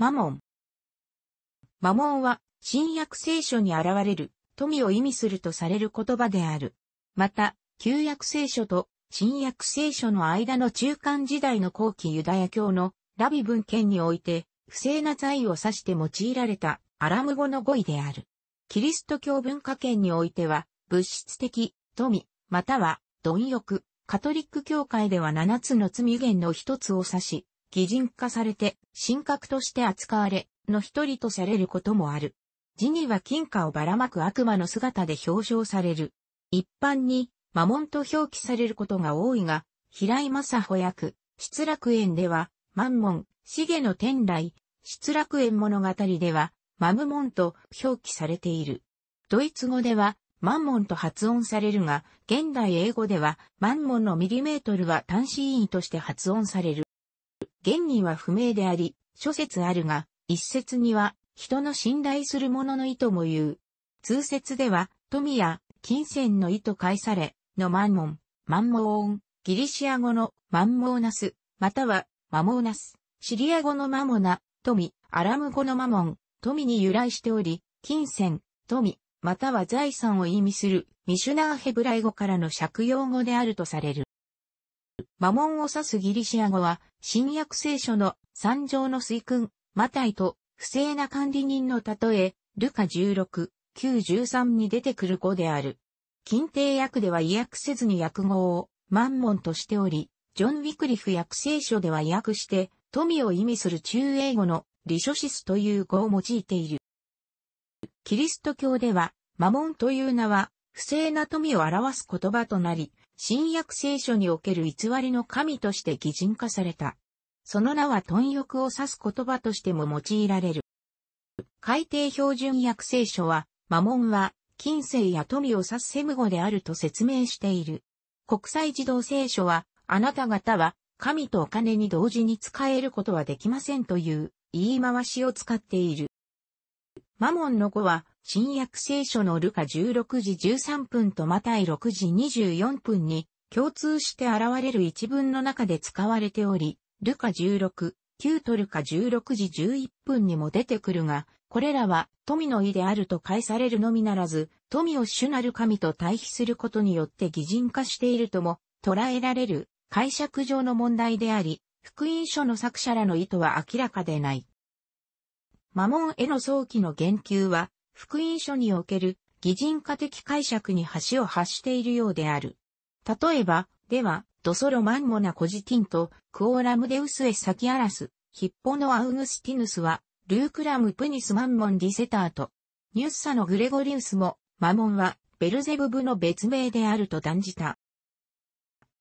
マモン。マモンは、新約聖書に現れる、富を意味するとされる言葉である。また、旧約聖書と新約聖書の間の中間時代の後期ユダヤ教のラビ文献において、不正な罪を指して用いられたアラム語の語彙である。キリスト教文化圏においては、物質的、富、または、貪欲、カトリック教会では7つの罪源の一つを指し、擬人化されて、神格として扱われ、の一人とされることもある。字には金貨をばらまく悪魔の姿で表彰される。一般に、魔門と表記されることが多いが、平井正穂役、失楽園では、万門、げの天来、失楽園物語では、マムモンと表記されている。ドイツ語では、マンモンと発音されるが、現代英語では、マンモンのミリメートルは単子位として発音される。原因は不明であり、諸説あるが、一説には、人の信頼する者の意図も言う。通説では、富や金銭の意と返され、のマンモン、マンモーン、ギリシア語のマンモーナス、またはマモーナス、シリア語のマモナ、富、アラム語のマモン、富に由来しており、金銭、富、または財産を意味するミシュナーヘブライ語からの借用語であるとされる。マモンを指すギリシア語は、新約聖書の三条の水訓、マタイと、不正な管理人の例え、ルカ16、913に出てくる語である。近帝訳では意訳せずに訳語を、マンモンとしており、ジョン・ウィクリフ訳聖書では訳して、富を意味する中英語のリショシスという語を用いている。キリスト教では、マモンという名は、不正な富を表す言葉となり、新約聖書における偽りの神として擬人化された。その名は貪欲を指す言葉としても用いられる。改定標準訳聖書は、魔門は、金星や富を指すセム語であると説明している。国際児童聖書は、あなた方は、神とお金に同時に使えることはできませんという言い回しを使っている。マモンの語は、新約聖書のルカ16時13分とマタイ6時24分に共通して現れる一文の中で使われており、ルカ16、9とルカ16時11分にも出てくるが、これらは富の意であると返されるのみならず、富を主なる神と対比することによって擬人化しているとも捉えられる解釈上の問題であり、福音書の作者らの意図は明らかでない。魔門への早期の言及は、福音書における擬人化的解釈に橋を発しているようである。例えば、では、ドソロマンモナコジティンとクオラムデウスエサキアラス、ヒッポノアウグスティヌスは、ルークラムプニスマンモンディセターと、ニュッサのグレゴリウスも、マモンは、ベルゼブブの別名であると断じた。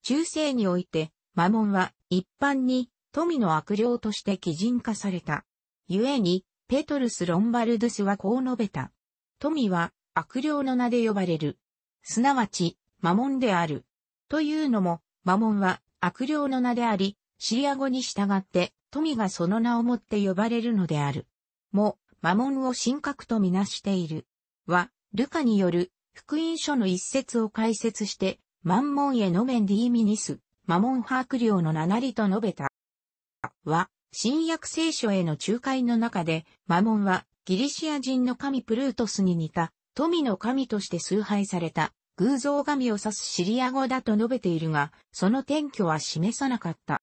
中世において、マモンは、一般に、富の悪霊として擬人化された。故に、ペトルス・ロンバルドゥスはこう述べた。富は悪霊の名で呼ばれる。すなわち、魔門である。というのも、魔門は悪霊の名であり、シリア語に従って富がその名をもって呼ばれるのである。も、魔門を神格とみなしている。は、ルカによる福音書の一節を解説して、マンモンへのメンディーミニス、魔モンハ領の名なりと述べた。は、新約聖書への仲介の中で、マモンはギリシア人の神プルートスに似た、富の神として崇拝された、偶像神を指すシリア語だと述べているが、その転居は示さなかった。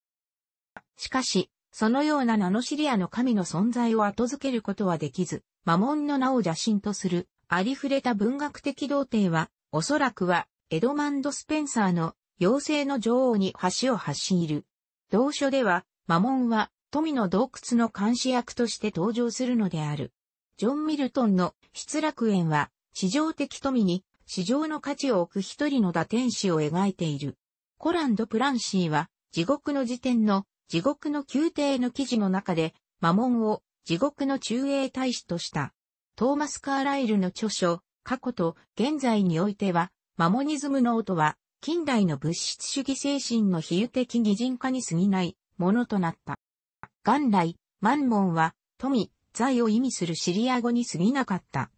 しかし、そのような名のシリアの神の存在を後付けることはできず、魔ンの名を邪神とする、ありふれた文学的童貞は、おそらくは、エドマンド・スペンサーの、妖精の女王に橋を発信いる。同書では、魔門は、富の洞窟の監視役として登場するのである。ジョン・ミルトンの失楽園は、市場的富に市場の価値を置く一人の打天使を描いている。コランド・プランシーは、地獄の辞典の地獄の宮廷の記事の中で、魔門を地獄の中英大使とした。トーマス・カーライルの著書、過去と現在においては、マモニズムの音は、近代の物質主義精神の比喩的擬人化に過ぎないものとなった。元来、マンモンは、富、財を意味するシリア語に過ぎなかった。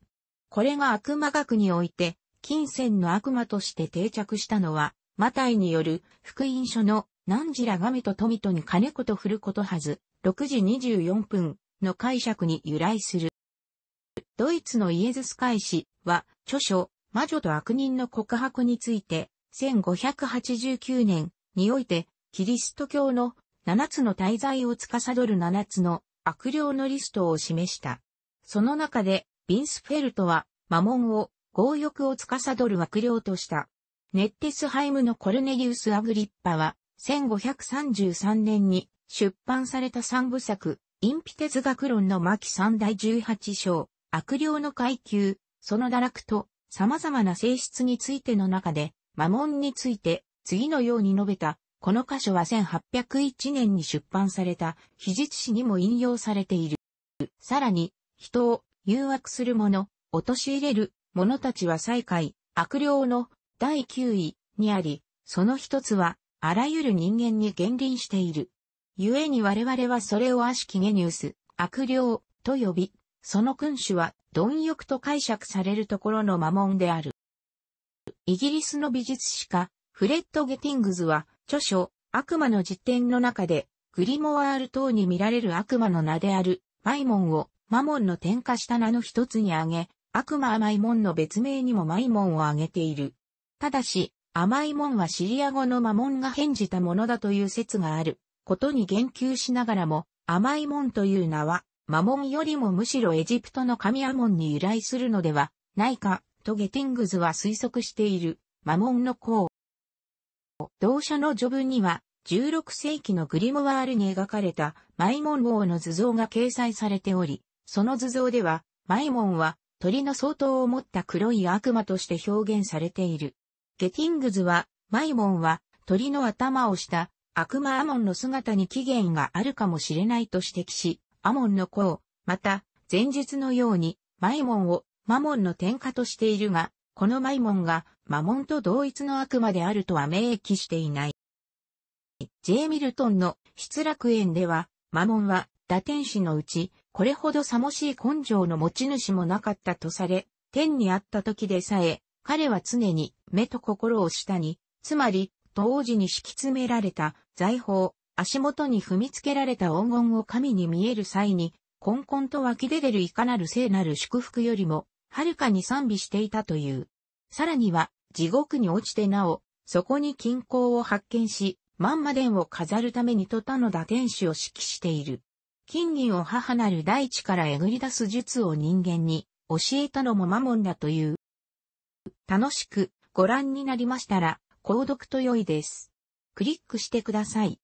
これが悪魔学において、金銭の悪魔として定着したのは、マタイによる福音書の何時ら神と富とに金子と振ることはず、6時24分の解釈に由来する。ドイツのイエズス会史は、著書、魔女と悪人の告白について、1589年において、キリスト教の7つの大罪を司る7つの悪霊のリストを示した。その中で、ビンスフェルトは、魔門を、強欲を司る悪霊とした。ネッテスハイムのコルネリウス・アグリッパは、1533年に出版された三部作、インピテズ学論の巻三大18章、悪霊の階級、その堕落と、様々な性質についての中で、魔門について、次のように述べたこの箇所は1801年に出版された、秘術史にも引用されている。さらに、人を誘惑する者、陥れる者たちは最下位、悪霊の第9位にあり、その一つは、あらゆる人間に減臨している。故に我々はそれを悪しきゲニュース、悪霊と呼び、その君主は貪欲と解釈されるところの魔門である。イギリスの美術史家、フレッド・ゲティングズは、著書、悪魔の実典の中で、グリモワール等に見られる悪魔の名である、マイモンを、マモンの点火した名の一つに挙げ、悪魔甘いンの別名にもマイモンを挙げている。ただし、甘いンはシリア語の魔ンが変じたものだという説があることに言及しながらも、甘いンという名は、魔ンよりもむしろエジプトの神アモンに由来するのではないか、とゲティングズは推測している、魔ンの功。同社の序文には、16世紀のグリモワールに描かれたマイモン王の図像が掲載されており、その図像では、マイモンは鳥の相当を持った黒い悪魔として表現されている。ゲティングズは、マイモンは鳥の頭をした悪魔アモンの姿に起源があるかもしれないと指摘し、アモンの子を、また、前述のように、マイモンをマモンの天下としているが、このマイモンが魔紋と同一の悪魔であるとは明記していない。J. ミルトンの失楽園では、魔紋は打天使のうち、これほどさもしい根性の持ち主もなかったとされ、天にあった時でさえ、彼は常に目と心を下に、つまり、当時に敷き詰められた財宝、足元に踏みつけられた黄金を神に見える際に、根ンと湧き出てるいかなる聖なる祝福よりも、はるかに賛美していたという。さらには、地獄に落ちてなお、そこに金鉱を発見し、マンマ殿を飾るために戸田の打天使を指揮している。金銀を母なる大地からえぐり出す術を人間に教えたのもマモンだという。楽しくご覧になりましたら、購読と良いです。クリックしてください。